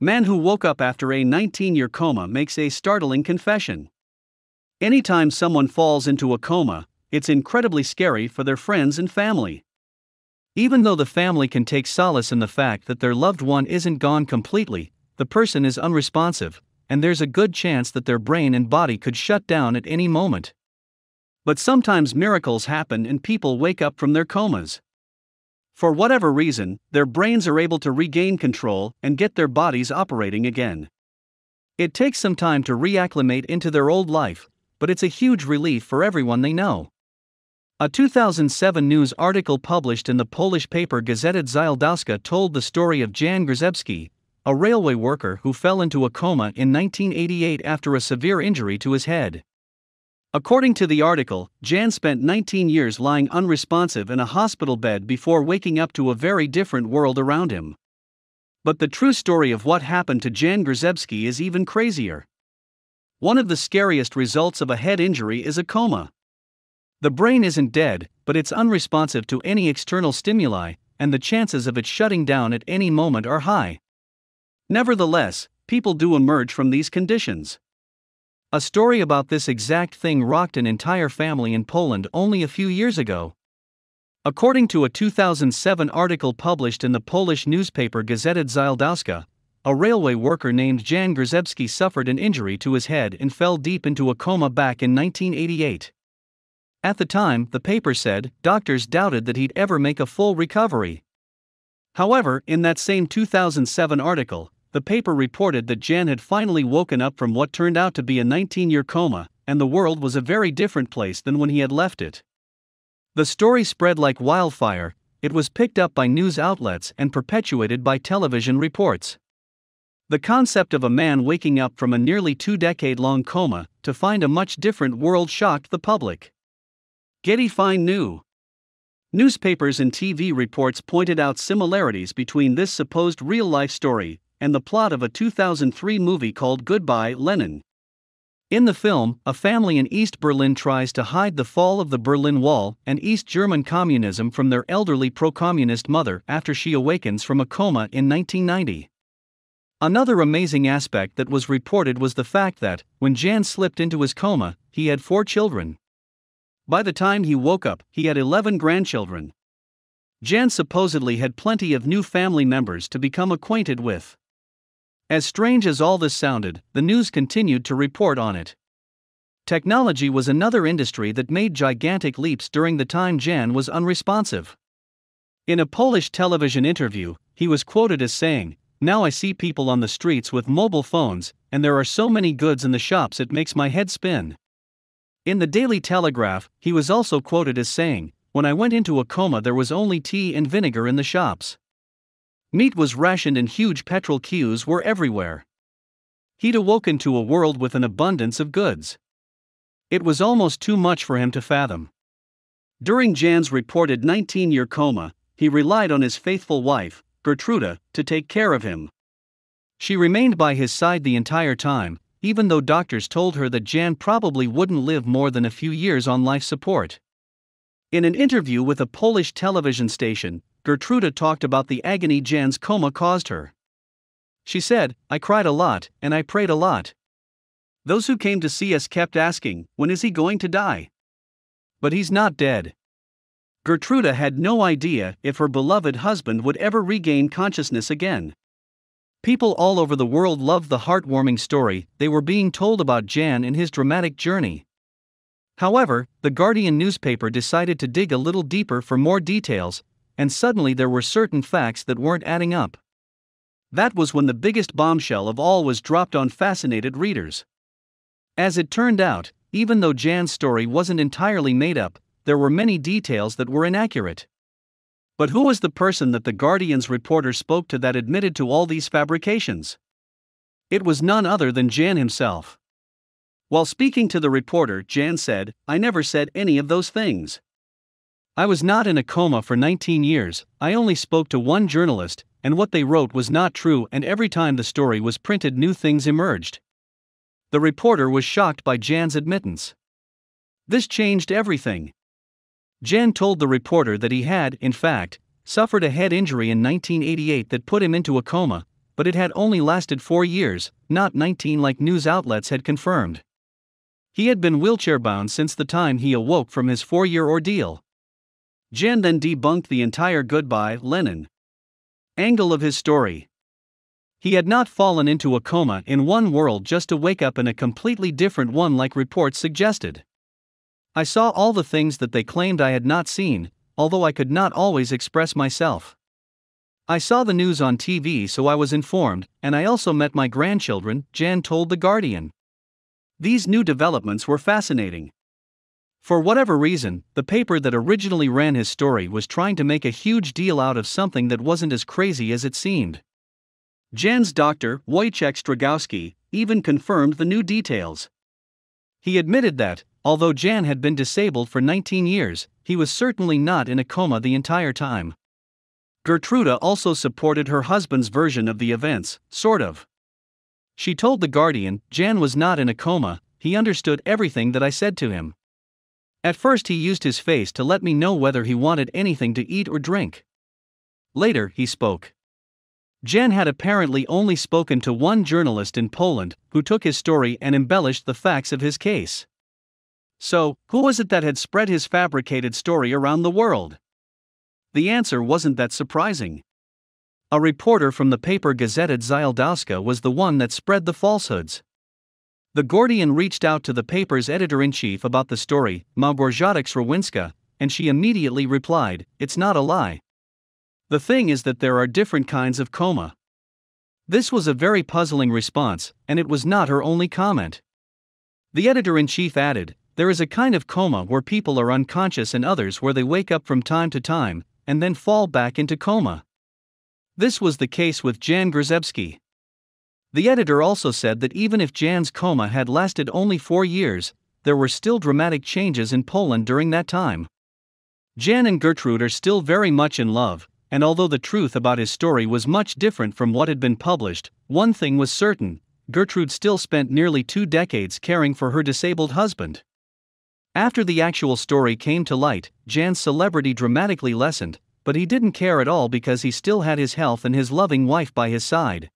Man who woke up after a 19 year coma makes a startling confession. Anytime someone falls into a coma, it's incredibly scary for their friends and family. Even though the family can take solace in the fact that their loved one isn't gone completely, the person is unresponsive, and there's a good chance that their brain and body could shut down at any moment. But sometimes miracles happen and people wake up from their comas. For whatever reason, their brains are able to regain control and get their bodies operating again. It takes some time to reacclimate into their old life, but it's a huge relief for everyone they know. A 2007 news article published in the Polish paper Gazeta Zieldoska told the story of Jan Grzebski, a railway worker who fell into a coma in 1988 after a severe injury to his head. According to the article, Jan spent 19 years lying unresponsive in a hospital bed before waking up to a very different world around him. But the true story of what happened to Jan Grzebski is even crazier. One of the scariest results of a head injury is a coma. The brain isn't dead, but it's unresponsive to any external stimuli, and the chances of it shutting down at any moment are high. Nevertheless, people do emerge from these conditions. A story about this exact thing rocked an entire family in Poland only a few years ago. According to a 2007 article published in the Polish newspaper Gazeta Zyldowska, a railway worker named Jan Grzebski suffered an injury to his head and fell deep into a coma back in 1988. At the time, the paper said, doctors doubted that he'd ever make a full recovery. However, in that same 2007 article, the paper reported that Jan had finally woken up from what turned out to be a 19 year coma, and the world was a very different place than when he had left it. The story spread like wildfire, it was picked up by news outlets and perpetuated by television reports. The concept of a man waking up from a nearly two decade long coma to find a much different world shocked the public. Getty Fine knew. Newspapers and TV reports pointed out similarities between this supposed real life story and the plot of a 2003 movie called Goodbye Lenin. In the film, a family in East Berlin tries to hide the fall of the Berlin Wall and East German communism from their elderly pro communist mother after she awakens from a coma in 1990. Another amazing aspect that was reported was the fact that, when Jan slipped into his coma, he had four children. By the time he woke up, he had 11 grandchildren. Jan supposedly had plenty of new family members to become acquainted with. As strange as all this sounded, the news continued to report on it. Technology was another industry that made gigantic leaps during the time Jan was unresponsive. In a Polish television interview, he was quoted as saying, Now I see people on the streets with mobile phones, and there are so many goods in the shops it makes my head spin. In the Daily Telegraph, he was also quoted as saying, When I went into a coma, there was only tea and vinegar in the shops. Meat was rationed and huge petrol queues were everywhere. He'd awoken to a world with an abundance of goods. It was almost too much for him to fathom. During Jan's reported 19 year coma, he relied on his faithful wife, Gertruda, to take care of him. She remained by his side the entire time, even though doctors told her that Jan probably wouldn't live more than a few years on life support. In an interview with a Polish television station, Gertruda talked about the agony Jan's coma caused her. She said, I cried a lot, and I prayed a lot. Those who came to see us kept asking, When is he going to die? But he's not dead. Gertruda had no idea if her beloved husband would ever regain consciousness again. People all over the world loved the heartwarming story they were being told about Jan and his dramatic journey. However, the Guardian newspaper decided to dig a little deeper for more details and suddenly there were certain facts that weren't adding up. That was when the biggest bombshell of all was dropped on fascinated readers. As it turned out, even though Jan's story wasn't entirely made up, there were many details that were inaccurate. But who was the person that the Guardian's reporter spoke to that admitted to all these fabrications? It was none other than Jan himself. While speaking to the reporter, Jan said, I never said any of those things. I was not in a coma for 19 years, I only spoke to one journalist, and what they wrote was not true, and every time the story was printed, new things emerged. The reporter was shocked by Jan's admittance. This changed everything. Jan told the reporter that he had, in fact, suffered a head injury in 1988 that put him into a coma, but it had only lasted four years, not 19 like news outlets had confirmed. He had been wheelchair bound since the time he awoke from his four year ordeal. Jan then debunked the entire goodbye, Lenin angle of his story. He had not fallen into a coma in one world just to wake up in a completely different one, like reports suggested. I saw all the things that they claimed I had not seen, although I could not always express myself. I saw the news on TV, so I was informed, and I also met my grandchildren, Jan told The Guardian. These new developments were fascinating. For whatever reason, the paper that originally ran his story was trying to make a huge deal out of something that wasn't as crazy as it seemed. Jan's doctor, Wojciech Stragowski, even confirmed the new details. He admitted that, although Jan had been disabled for 19 years, he was certainly not in a coma the entire time. Gertruda also supported her husband's version of the events, sort of. She told The Guardian Jan was not in a coma, he understood everything that I said to him. At first, he used his face to let me know whether he wanted anything to eat or drink. Later, he spoke. Jan had apparently only spoken to one journalist in Poland who took his story and embellished the facts of his case. So, who was it that had spread his fabricated story around the world? The answer wasn't that surprising. A reporter from the paper gazetted Zyldowska was the one that spread the falsehoods. The Gordian reached out to the paper's editor in chief about the story, Małgorzata Srawinska, and she immediately replied, It's not a lie. The thing is that there are different kinds of coma. This was a very puzzling response, and it was not her only comment. The editor in chief added, There is a kind of coma where people are unconscious and others where they wake up from time to time and then fall back into coma. This was the case with Jan Grzebski. The editor also said that even if Jan's coma had lasted only four years, there were still dramatic changes in Poland during that time. Jan and Gertrude are still very much in love, and although the truth about his story was much different from what had been published, one thing was certain Gertrude still spent nearly two decades caring for her disabled husband. After the actual story came to light, Jan's celebrity dramatically lessened, but he didn't care at all because he still had his health and his loving wife by his side.